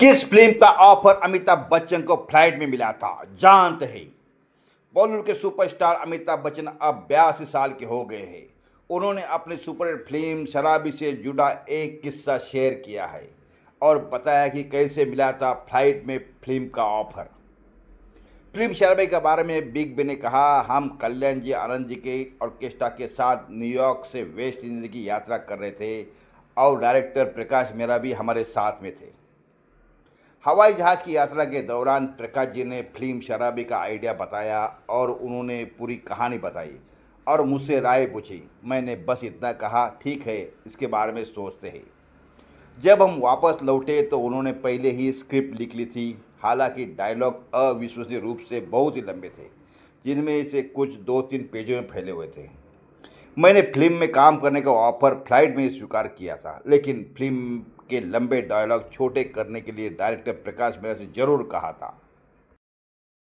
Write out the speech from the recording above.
किस फिल्म का ऑफर अमिताभ बच्चन को फ्लाइट में मिला था जानते ही बॉलीवुड के सुपरस्टार अमिताभ बच्चन अब बयासी साल के हो गए हैं उन्होंने अपने सुपरहिट फिल्म शराबी से जुड़ा एक किस्सा शेयर किया है और बताया कि कैसे मिला था फ्लाइट में फिल्म का ऑफर फिल्म शराबी के बारे में बिग बी ने कहा हम कल्याण जी आनंद जी के ऑर्केस्ट्रा के साथ न्यूयॉर्क से वेस्ट इंडीज की यात्रा कर रहे थे और डायरेक्टर प्रकाश मेहरा भी हमारे साथ में थे हवाई जहाज़ की यात्रा के दौरान प्रकाश जी ने फिल्म शराबी का आइडिया बताया और उन्होंने पूरी कहानी बताई और मुझसे राय पूछी मैंने बस इतना कहा ठीक है इसके बारे में सोचते हैं जब हम वापस लौटे तो उन्होंने पहले ही स्क्रिप्ट लिख ली थी हालांकि डायलॉग अविश्वसनीय रूप से बहुत ही लंबे थे जिनमें से कुछ दो तीन पेजों में फैले हुए थे मैंने फिल्म में काम करने का ऑफर फ्लाइट में स्वीकार किया था लेकिन फिल्म के लंबे डायलॉग छोटे करने के लिए डायरेक्टर प्रकाश मेरा से जरूर कहा था